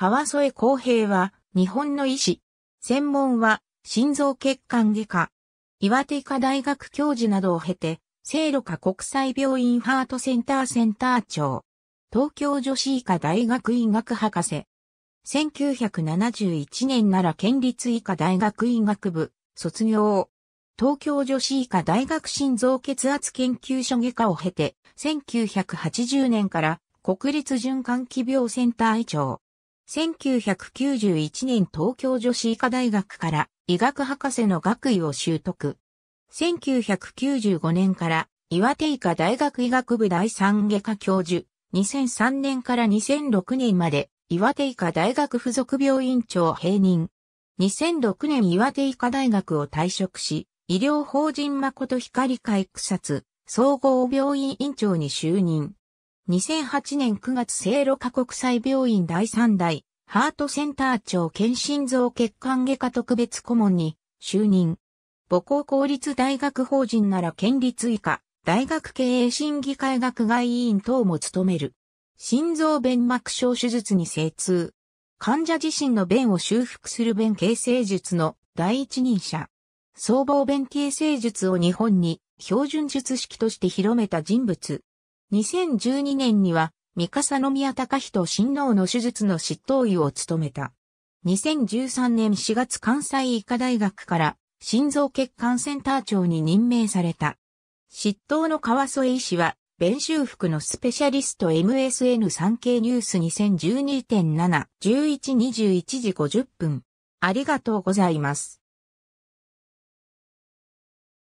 川添公平は、日本の医師。専門は、心臓血管外科。岩手医科大学教授などを経て、聖路加国際病院ハートセンターセンター長。東京女子医科大学医学博士。1971年なら県立医科大学医学部、卒業。東京女子医科大学心臓血圧研究所外科を経て、1980年から国立循環器病センター医長。1991年東京女子医科大学から医学博士の学位を習得。1995年から岩手医科大学医学部第三外科教授。2003年から2006年まで岩手医科大学附属病院長併任。2006年岩手医科大学を退職し、医療法人誠光会草津総合病院院長に就任。2008年9月聖路加国際病院第3代ハートセンター長検心臓血管外科特別顧問に就任。母校公立大学法人なら県立以下、大学経営審議会学外委員等も務める。心臓弁膜症手術に精通。患者自身の弁を修復する弁形成術の第一人者。僧帽弁形成術を日本に標準術式として広めた人物。2012年には三笠宮隆人親王の手術の執刀医を務めた。2013年4月関西医科大学から心臓血管センター長に任命された。執刀の川添医師は、弁修復のスペシャリスト MSN 産経ニュース2012.7、1121時50分。ありがとうございます。